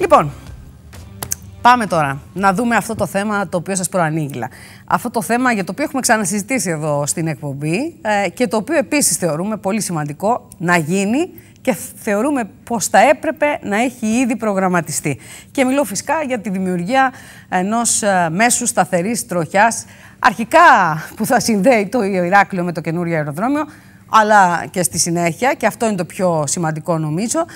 Λοιπόν, πάμε τώρα να δούμε αυτό το θέμα το οποίο σας προανήγγυλα. Αυτό το θέμα για το οποίο έχουμε ξανασυζητήσει εδώ στην εκπομπή ε, και το οποίο επίσης θεωρούμε πολύ σημαντικό να γίνει και θεωρούμε πως θα έπρεπε να έχει ήδη προγραμματιστεί. Και μιλώ φυσικά για τη δημιουργία ενός ε, μέσου σταθερής τροχιάς, αρχικά που θα συνδέει το Ηράκλειο με το καινούριο αεροδρόμιο, αλλά και στη συνέχεια, και αυτό είναι το πιο σημαντικό νομίζω,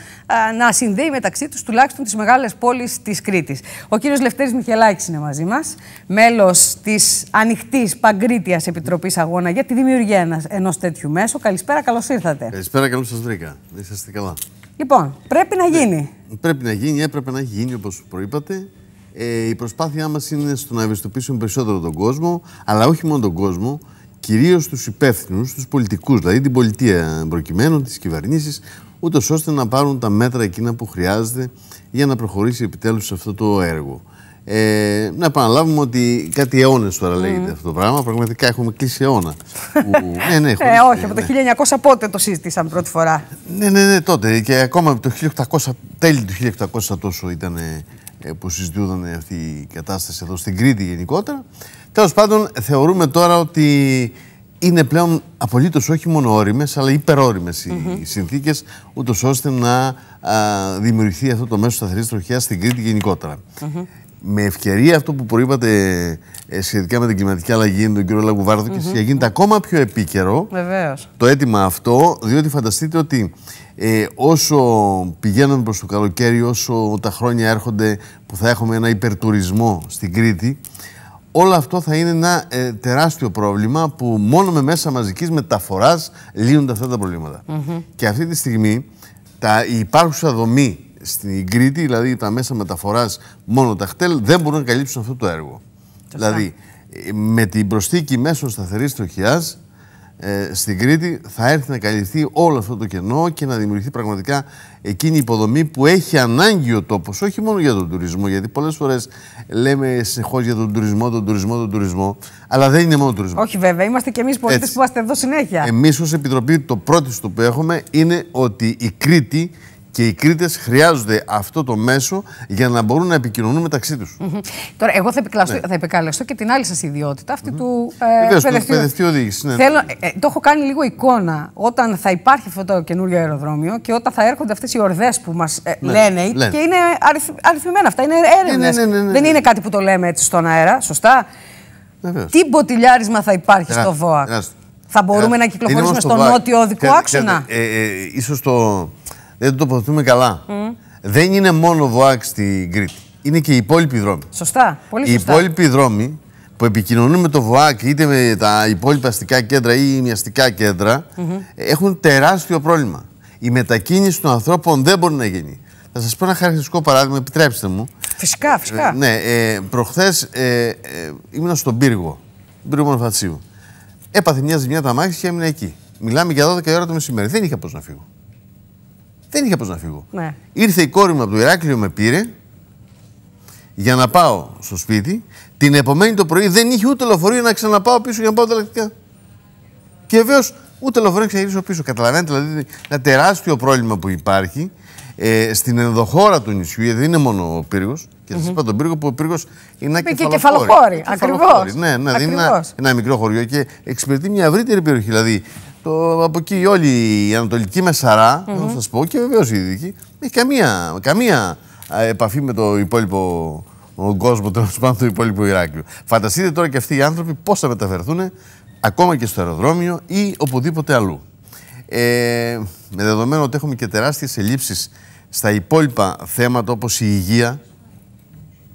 να συνδέει μεταξύ τους τουλάχιστον τις μεγάλες πόλεις της Κρήτης. Ο κύριος Λευτέρης Μιχελάκης είναι μαζί μας, μέλος της ανοιχτής Παγκρίτιας Επιτροπής Αγώνα για τη δημιουργία ενός τέτοιου μέσου. Καλησπέρα, καλώς ήρθατε. Καλησπέρα, καλώς σας βρήκα. Είσαστε καλά. Λοιπόν, πρέπει να ναι, γίνει. πρέπει να γίνει, έπρεπε να έχει γίνει όπως προείπατε. Ε, η προσπάθειά μας είναι στο να ευαισθητοποιήσουμε περισσότερο τον κόσμο, αλλά όχι μόνο τον κόσμο, κυρίως τους υπεύθυνους, τους πολιτικούς, δηλαδή την πολιτεία προκειμένου, τις κυβερνήσεις, ούτως ώστε να πάρουν τα μέτρα εκείνα που χρειάζεται για να προχωρήσει επιτέλους σε αυτό το έργο. Ε, να επαναλάβουμε ότι κάτι αιώνες τώρα λέγεται αυτό το πράγμα. Πραγματικά έχουμε κλείσει αιώνα. Που, ναι, ναι, χωρίς, ε, όχι, από το 1900 πότε το συζητήσαμε πρώτη φορά. Ναι, ναι, ναι, τότε. Και ακόμα από το 1800, τέλη του 1800 τόσο ήταν ε, που συζητούνταν αυτή η κατάσταση εδώ στην Κρήτη γενικότερα. Τέλος πάντων, θεωρούμε τώρα ότι είναι πλέον απολύτως όχι μόνο όριμες, αλλά υπερόριμες οι συνθήκες, ούτως ώστε να α, δημιουργηθεί αυτό το μέσο σταθερής τροχιάς στην Κρήτη γενικότερα με ευκαιρία αυτό που προείπατε ε, σχετικά με την κλιματική αλλαγή, τον κύριο Λαγουβάρδο, mm-hmm. και γίνεται ακόμα πιο επίκαιρο Βεβαίως. το αίτημα αυτό, διότι φανταστείτε ότι ε, όσο πηγαίνουμε προς το καλοκαίρι, όσο τα χρόνια έρχονται που θα έχουμε ένα υπερτουρισμό στην Κρήτη, όλο αυτό θα είναι ένα ε, τεράστιο πρόβλημα που μόνο με μέσα μαζικής μεταφοράς λύνονται αυτά τα προβληματα Και αυτή τη στιγμή τα, η υπάρχουσα δομή στην Κρήτη, δηλαδή τα μέσα μεταφοράς, μόνο τα χτέλ, δεν μπορούν να καλύψουν αυτό το έργο. Δηλαδή, με την προσθήκη μέσω σταθερής τροχιάς ε, στην Κρήτη θα έρθει να καλυφθεί όλο αυτό το κενό και να δημιουργηθεί πραγματικά εκείνη η υποδομή που έχει ανάγκη ο τόπος, όχι μόνο για τον τουρισμό. Γιατί πολλές φορές λέμε συνεχώ για τον τουρισμό, τον τουρισμό, τον τουρισμό, αλλά δεν είναι μόνο τουρισμό. Όχι, βέβαια, είμαστε και εμείς πολίτες που είμαστε εδώ συνέχεια. Εμείς ως Επιτροπή, το πρώτο που έχουμε είναι ότι η Κρήτη και οι Κρήτες χρειάζονται αυτό το μέσο για να μπορούν να επικοινωνούν μεταξύ τους. Τώρα, εγώ θα, ναι. θα επικαλεστώ και την άλλη σας ιδιότητα, αυτή mm -hmm. του ε, εκπαιδευτή οδήγηση. Ναι, ναι. ε, το έχω κάνει λίγο εικόνα όταν θα υπάρχει αυτό το καινούριο αεροδρόμιο και όταν θα έρχονται αυτές οι ορδές που μας ε, ναι, λένε, και είναι αριθ, αριθμημένα αυτά, είναι έρευνες. Δεν είναι κάτι που το λέμε έτσι στον αέρα, σωστά. Τι μποτιλιάρισμα θα υπάρχει στο ΒΟΑΚ. Θα μπορούμε ε, να κυκλοφορήσουμε στον νότιο οδικό άξονα. Ίσως το δεν το τοποθετούμε καλά. Mm. Δεν είναι μόνο ΒΟΑΚ στην Κρήτη. Είναι και οι υπόλοιποι δρόμοι. Σωστά. Πολύ σωστά. Οι υπόλοιποι δρόμοι που επικοινωνούν με το ΒΟΑΚ είτε με τα υπόλοιπα αστικά κέντρα ή μιαστικα κέντρα mm -hmm. έχουν τεράστιο πρόβλημα. Η μετακίνηση των ανθρώπων δεν μπορεί να γίνει. Θα σας πω ένα χαρακτηριστικό παράδειγμα, επιτρέψτε μου. Φυσικά, φυσικά. Ε, ναι, ε, προχθές ε, ε, ήμουν στον πύργο, τον πύργο Μονοφατσίου. Έπαθε μια ζημιά τα μάχη και έμεινα εκεί. Μιλάμε για 12 ώρα το μεσημέρι. Δεν είχα πώς να φύγω. Δεν είχα πώς να φύγω. Ναι. Ήρθε η κόρη μου από το Ηράκλειο, με πήρε για να πάω στο σπίτι. Την επομένη το πρωί δεν είχε ούτε λεωφορείο να ξαναπάω πίσω για να πάω τα Και βεβαίως ούτε λεωφορείο να ξαναγυρίσω πίσω. Καταλαβαίνετε δηλαδή ένα τεράστιο πρόβλημα που υπάρχει ε, στην ενδοχώρα του νησιού, γιατί δεν είναι μόνο ο πύργος. Και σας είπα τον πύργο που ο πύργος ναι, ναι, είναι ένα και κεφαλοχώρη. Ακριβώς. Ναι, ναι, είναι ένα, μικρό χωριό και εξυπηρετεί μια ευρύτερη περιοχή. Δηλαδή το, από εκεί όλη η Ανατολική Μεσαρά, mm -hmm. να σα πω, και βεβαίως η Δυτική, έχει καμία, καμία επαφή με το υπόλοιπο κόσμο τέλος πάντων του υπόλοιπο Ηράκλειου. Φανταστείτε τώρα και αυτοί οι άνθρωποι πώς θα μεταφερθούν ακόμα και στο αεροδρόμιο ή οπουδήποτε αλλού. Ε, με δεδομένο ότι έχουμε και τεράστιες ελλείψεις στα υπόλοιπα θέματα όπως η υγεία,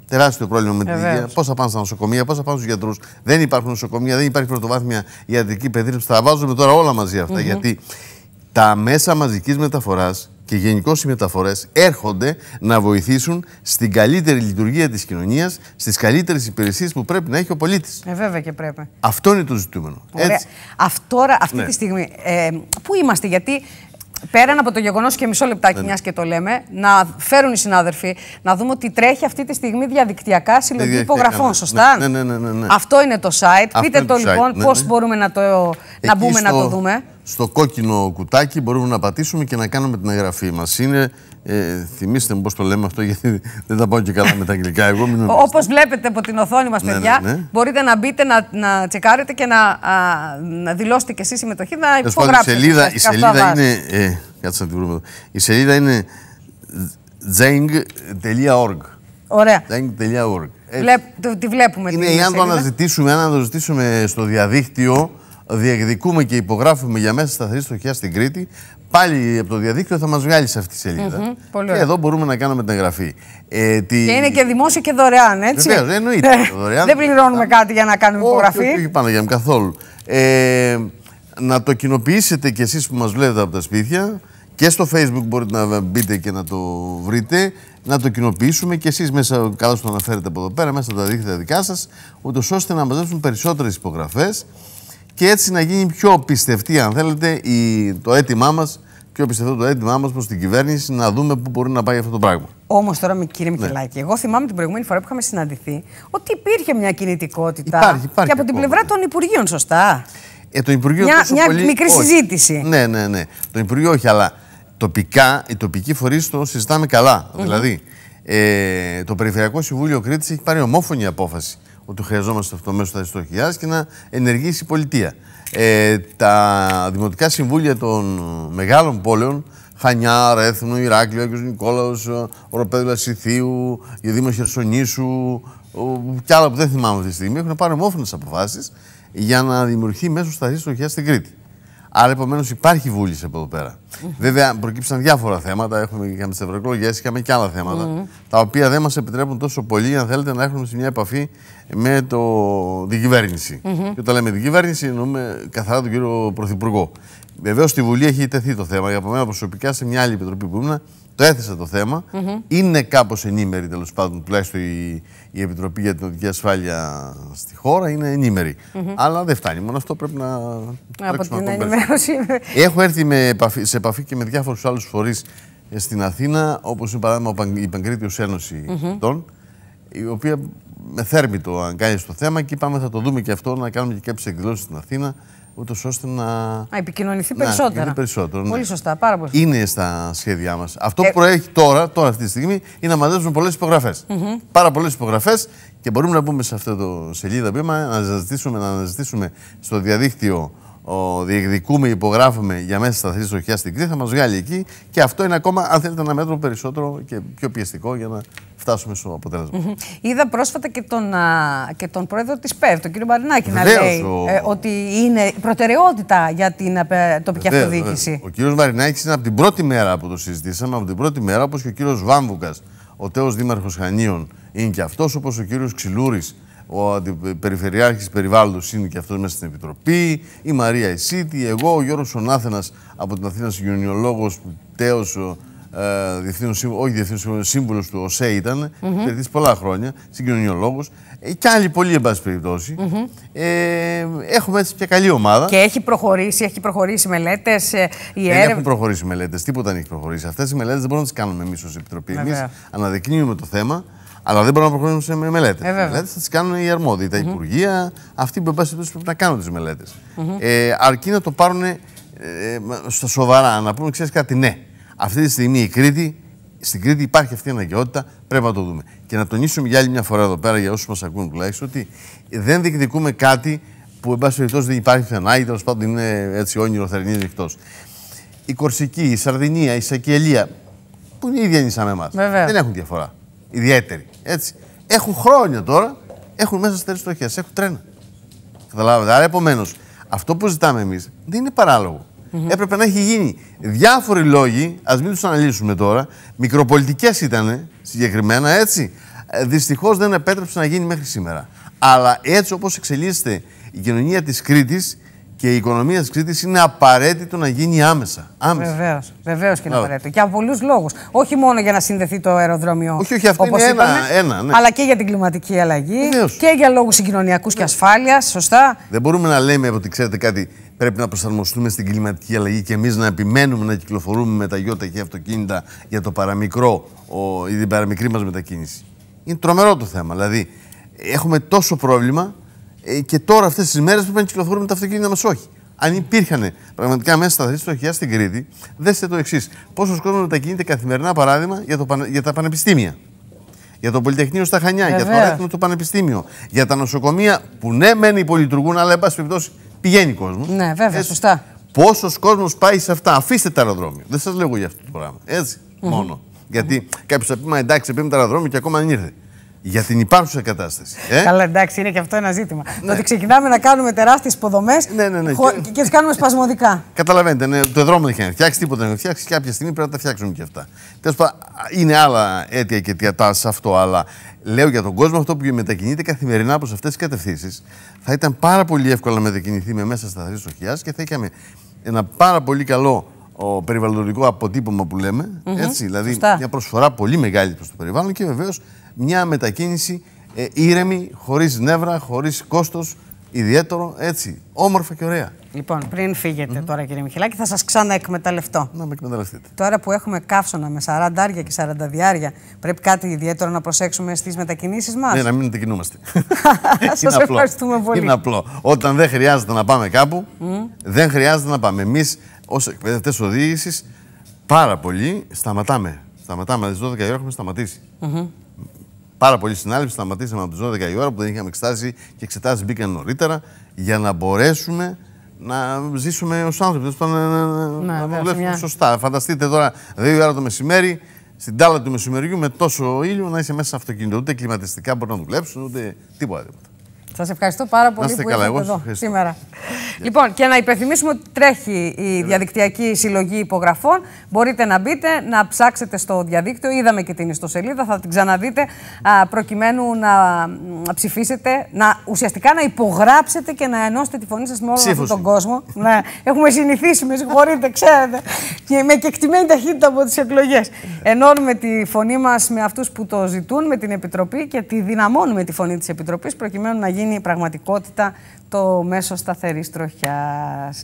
Τεράστιο πρόβλημα με την ε, υγεία. Πώς θα πάνε στα νοσοκομεία, πώς θα πάνε στους γιατρούς. Δεν υπάρχουν νοσοκομεία, δεν υπάρχει πρωτοβάθμια ιατρική περίθαλψη. Τα βάζουμε τώρα όλα μαζί Γιατί τα μέσα μαζικής μεταφοράς και γενικώς οι μεταφορές έρχονται να βοηθήσουν στην καλύτερη λειτουργία της κοινωνίας, στις καλύτερες υπηρεσίες που πρέπει να έχει ο πολίτης. Ε, βέβαια και πρέπει. Αυτό είναι το ζητούμενο. Ωραία. Έτσι. αυτή ναι. τη στιγμή. Ε, πού είμαστε, γιατί Πέραν από το γεγονός και μισό λεπτάκι, μιας και το λέμε, να φέρουν οι συνάδελφοι να δούμε ότι τρέχει αυτή τη στιγμή διαδικτυακά συλλογή υπογραφών. Ναι. Σωστά. Ναι ναι, ναι, ναι, ναι, Αυτό είναι το site. Πείτε το, λοιπόν πώ μπορούμε να, το, να μπούμε να το δούμε στο κόκκινο κουτάκι μπορούμε να πατήσουμε και να κάνουμε την εγγραφή μας. Είναι. Ε, θυμήστε μου πώς το λέμε αυτό, γιατί δεν τα πάω και καλά με τα αγγλικά. Εγώ Όπως βλέπετε από την οθόνη μας, ναι, ναι, παιδιά, ναι. μπορείτε να μπείτε, να, να τσεκάρετε και να, να δηλώσετε κι εσείς συμμετοχή, να υπογράψετε. Η σελίδα, η σελίδα είναι. Ε, κάτσε Η σελίδα είναι zeng.org. Ωραία. Zeng.org. τη βλέπουμε. Είναι, αν το αναζητήσουμε στο διαδίκτυο, διεκδικούμε και υπογράφουμε για μέσα σταθερή στοχιά στην Κρήτη, πάλι από το διαδίκτυο θα μας βγάλει σε αυτή τη σελίδα. και εδώ μπορούμε να κάνουμε την εγγραφή. Ε, τη... Και είναι και δημόσιο και δωρεάν, έτσι. Βεβαίως, εννοείται. Ναι. δωρεάν, δεν πληρώνουμε κάτι για να κάνουμε υπογραφή. Όχι, όχι πάνω για καθόλου. Ε, να το κοινοποιήσετε κι εσείς που μας βλέπετε από τα σπίτια. Και στο facebook μπορείτε να μπείτε και να το βρείτε, να το κοινοποιήσουμε και εσείς μέσα, καλώς το αναφέρετε από εδώ πέρα, μέσα από τα δίκτυα δικά σας, ούτως ώστε να μαζέψουν περισσότερες υπογραφές και έτσι να γίνει πιο πιστευτή, αν θέλετε, η, το αίτημά μας, πιο πιστευτό το αίτημά μας προς την κυβέρνηση να δούμε πού μπορεί να πάει αυτό το πράγμα. Όμως τώρα, κύριε ναι. Μικελάκη, ναι. εγώ θυμάμαι την προηγούμενη φορά που είχαμε συναντηθεί ότι υπήρχε μια κινητικότητα υπάρχει, υπάρχει και από την προηγουμενη φορα που ειχαμε συναντηθει οτι υπηρχε μια κινητικοτητα υπαρχει και απο την πλευρα των Υπουργείων, σωστά. Ε, το Υπουργείο μια μια πολύ... μικρή συζήτηση. Ναι, ναι, ναι. Το Υπουργείο όχι, αλλά τοπικά, οι τοπικοί φορείς το συζητάμε καλά. Δηλαδή, ε, το Περιφερειακό Συμβούλιο Κρήτης έχει πάρει ομόφωνη απόφαση ότι χρειαζόμαστε αυτό μέσω μέσο αριστοχιά και να ενεργήσει η πολιτεία. Ε, τα δημοτικά συμβούλια των μεγάλων πόλεων, Χανιά, Ρέθνου, Ηράκλειο, Άγιος Νικόλαος, Οροπέδουλα Σιθίου, η Δήμος Χερσονήσου και άλλα που δεν θυμάμαι αυτή τη στιγμή, έχουν πάρει ομόφωνες αποφάσεις για να δημιουργηθεί μέσω σταθείς στο στην Κρήτη. Άρα, επομένως, υπάρχει βούληση από εδώ πέρα. Βέβαια, προκύψαν διάφορα θέματα. Έχουμε, με τις ευρωεκλογές, είχαμε και άλλα θέματα. Τα οποία δεν μας επιτρέπουν τόσο πολύ, αν θέλετε, να έχουμε σε μια επαφή με το, την κυβέρνηση. Mm Και όταν λέμε την κυβέρνηση, εννοούμε καθαρά τον κύριο Πρωθυπουργό. Βεβαίως, στη Βουλή έχει τεθεί το θέμα. Για μένα προσωπικά, σε μια άλλη επιτροπή που ήμουν, το έθεσα το θέμα. Mm -hmm. Είναι κάπως ενήμερη τέλος πάντων, τουλάχιστον η, η Επιτροπή για την Οδική Ασφάλεια στη χώρα είναι ενήμερη. Αλλά δεν φτάνει μόνο αυτό, πρέπει να. Από την ενημέρωση. Έχω έρθει με επαφή, σε επαφή και με διάφορους άλλους φορείς ε, στην Αθήνα, όπως είναι παράδειγμα η Παγκρίτιος Ένωση mm η οποία με θέρμητο κάνει το θέμα και είπαμε θα το δούμε και αυτό, να κάνουμε και κάποιες εκδηλώσεις στην Αθήνα ούτως ώστε να. Να επικοινωνηθεί περισσότερα. Να, περισσότερο. Ναι. Πολύ σωστά, πάρα πολύ. Είναι στα σχέδιά μας. Αυτό ε- που προέχει τώρα, τώρα, αυτή τη στιγμή, είναι να μαζέψουμε πολλές υπογραφές. Πάρα πολλές υπογραφές και μπορούμε να μπούμε σε αυτό το σελίδα βήμα, να αναζητήσουμε, να αναζητήσουμε στο διαδίκτυο ο, διεκδικούμε, υπογράφουμε για μέσα στα θρήση οχιά στην Κρήτη, θα μας βγάλει εκεί. Και αυτό είναι ακόμα, αν θέλετε, ένα μέτρο περισσότερο και πιο πιεστικό για να φτάσουμε στο αποτέλεσμα. Είδα πρόσφατα και τον, και τον πρόεδρο της ΠΕΒ, τον κύριο Μαρινάκη, να λέει ε, ότι είναι προτεραιότητα για την ε, τοπική αυτοδιοίκηση. Ο κύριος Μαρινάκης είναι από την πρώτη μέρα που το συζητήσαμε, από την πρώτη μέρα, όπως και ο κύριος Βάμβουκας, ο τέος δήμαρχος Χανίων, είναι και αυτός, όπως ο κύριος Ξυλούρης ο ε, Περιφερειάρχης Περιβάλλοντος είναι και αυτός μέσα στην Επιτροπή, η Μαρία Ισίτη, εγώ, ο Γιώργος Ονάθενας από την Αθήνας Συγγενιολόγος, τέος ε, διευθύνων σύμβουλο, όχι διευθύνων σύμβουλο, σύμβουλος του ΟΣΕ ήταν, mm-hmm. πολλά χρόνια, συγκοινωνιολόγο. Ε, και άλλοι πολλοί, εν πάση περιπτώσει. Mm-hmm. Ε, έχουμε έτσι μια καλή ομάδα. Και έχει προχωρήσει, έχει προχωρήσει μελέτες. Ε, δεν έρευ... έχουν προχωρήσει μελέτες, τίποτα δεν έχει προχωρήσει. Αυτές οι μελέτες δεν μπορούμε να τις κάνουμε εμείς ως Επιτροπή. Εμείς αναδεικνύουμε το θέμα. Αλλά δεν μπορούν να προχωρήσουμε σε μελέτες. Ε, θα τις κάνουν οι αρμόδιοι, τα mm -hmm. αυτοί που εν πάση πρέπει να κάνουν τις μελετε Ε, αρκεί να το πάρουν ε, στα σοβαρά, να πούμε, ξέρεις κάτι, ναι. Αυτή τη στιγμή η Κρήτη, στην Κρήτη υπάρχει αυτή η αναγκαιότητα, πρέπει να το δούμε. Και να τονίσουμε για άλλη μια φορά εδώ πέρα, για όσους μας ακούν τουλάχιστον, ότι δεν διεκδικούμε κάτι που εν πάση περιπτώσει δεν υπάρχει πουθενά ή τέλος πάντων είναι έτσι όνειρο θερινή νυχτό. Η Κορσική, η Σαρδινία, η Σακελία, που είναι ίδια νησά με εμά, δεν έχουν διαφορά ιδιαίτερη. Έτσι. Έχουν χρόνια τώρα, έχουν μέσα στις έχουν τρένα. Καταλάβατε. Άρα, επομένως, αυτό που ζητάμε εμείς δεν είναι Έπρεπε να έχει γίνει. Διάφοροι λόγοι, ας μην τους αναλύσουμε τώρα, μικροπολιτικές ήταν συγκεκριμένα, έτσι. Ε, Δυστυχώς δεν επέτρεψε να γίνει μέχρι σήμερα. Αλλά έτσι όπως εξελίσσεται η κοινωνία της Κρήτης, και η οικονομία της Κρήτης είναι απαραίτητο να γίνει άμεσα. Βεβαίως. Βεβαίως και είναι απαραίτητο. Και από πολλούς λόγους. Όχι μόνο για να συνδεθεί το αεροδρόμιο. Όχι, όχι, αυτό είναι ένα. ένα ναι. Αλλά και για την κλιματική αλλαγή. Και για λόγους συγκοινωνιακούς και ασφάλειας. Σωστά. Δεν μπορούμε να λέμε ότι ξέρετε κάτι. Πρέπει να προσαρμοστούμε στην κλιματική αλλαγή και εμείς να επιμένουμε να κυκλοφορούμε με τα γιώτα και αυτοκίνητα για το παραμικρό, ο, η παραμικρή μας μετακίνηση. Είναι τρομερό το θέμα. Δηλαδή, έχουμε τόσο πρόβλημα ε, και τώρα αυτές τις μέρες πρέπει να κυκλοφορούν με τα αυτοκίνητα μας όχι. Αν υπήρχαν πραγματικά μέσα σταθερή στοχιά στην Κρήτη, δέστε το εξής. Πόσος κόσμο μετακινείται καθημερινά, παράδειγμα, για, το, για τα πανεπιστήμια. Για το Πολυτεχνείο στα Χανιά, για το Ρέθμο το Πανεπιστήμιο. Για τα νοσοκομεία που ναι, μένει υπολειτουργούν, αλλά εν πάση περιπτώσει πηγαίνει κόσμος. Ναι, βέβαια, σωστά. Πόσος κόσμος πάει σε αυτά. Αφήστε τα αεροδρόμια. Δεν σας λέω για αυτό το πράγμα. Έτσι, μόνο. Γιατί mm -hmm. κάποιος θα πει, μα εντάξει, πήμε τα αεροδρόμια και ακόμα δεν ήρθε για την υπάρχουσα κατάσταση. Ε? Καλά, εντάξει, είναι και αυτό ένα ζήτημα. Ναι. Το ότι ξεκινάμε να κάνουμε τεράστιες υποδομές ναι, ναι, ναι. Χω... και, τις κάνουμε σπασμωδικά. Καταλαβαίνετε, ναι, το δρόμο δεν έχει φτιάξει, τίποτα να έχει φτιάξει. Κάποια στιγμή πρέπει να τα φτιάξουμε και αυτά. Τέλος πάντων, είναι άλλα αίτια και διατάσεις σε αυτό, αλλά λέω για τον κόσμο αυτό που μετακινείται καθημερινά προς αυτές τις κατευθύνσεις θα ήταν πάρα πολύ εύκολο να μετακινηθεί με μέσα στα θρήσκια και θα είχαμε ένα πάρα πολύ καλό ο περιβαλλοντικό αποτύπωμα που λέμε. Mm -hmm. έτσι, δηλαδή, Φωστά. μια προσφορά πολύ μεγάλη προς το περιβάλλον και βεβαίως μια μετακίνηση ε, ήρεμη, χωρίς νεύρα, χωρίς κόστος, ιδιαίτερο, έτσι, όμορφα και ωραία. Λοιπόν, πριν φύγετε τώρα κύριε Μιχελάκη, θα σας ξαναεκμεταλλευτώ. Να με εκμεταλλευτείτε. Τώρα που έχουμε καύσωνα με 40 άρια και 40 διάρια, πρέπει κάτι ιδιαίτερο να προσέξουμε στις μετακινήσεις μας. Ναι, να μην μετακινούμαστε. σας ευχαριστούμε πολύ. Είναι απλό. Όταν δεν χρειάζεται να πάμε κάπου, δεν χρειάζεται να πάμε. Εμείς ως εκπαιδευτές οδήγησης, πάρα πολύ σταματάμε. Σταματάμε, στις 12 έχουμε σταματήσει. Mm πάρα πολύ συνάλληψη. Σταματήσαμε από τις 12 η ώρα που δεν είχαμε εξετάσει και εξετάσει μπήκαν νωρίτερα για να μπορέσουμε να ζήσουμε ως άνθρωποι. Να, να, να ναι, δουλέψουμε μια... σωστά. Φανταστείτε τώρα, 2 ώρα το μεσημέρι, στην τάλα του μεσημεριού με τόσο ήλιο να είσαι μέσα σε αυτοκίνητο. Ούτε κλιματιστικά μπορούν να δουλέψουν, ούτε τίποτα. τίποτα. Σας ευχαριστώ πάρα πολύ που είστε ήρθατε εδώ ευχαριστώ. σήμερα. Λοιπόν, και να υπενθυμίσουμε ότι τρέχει η διαδικτυακή συλλογή υπογραφών. Μπορείτε να μπείτε, να ψάξετε στο διαδίκτυο. Είδαμε και την ιστοσελίδα, θα την ξαναδείτε προκειμένου να, ψηφίσετε, να, ουσιαστικά να υπογράψετε και να ενώσετε τη φωνή σας με όλο αυτόν τον κόσμο. να, Έχουμε συνηθίσει, με συγχωρείτε, ξέρετε, και με κεκτημένη ταχύτητα από τις εκλογές. Ενώνουμε τη φωνή μας με αυτούς που το ζητούν, με την Επιτροπή και τη δυναμώνουμε τη φωνή της Επιτροπής προκειμένου να γίνει είναι η πραγματικότητα το μέσο σταθερής τροχιάς.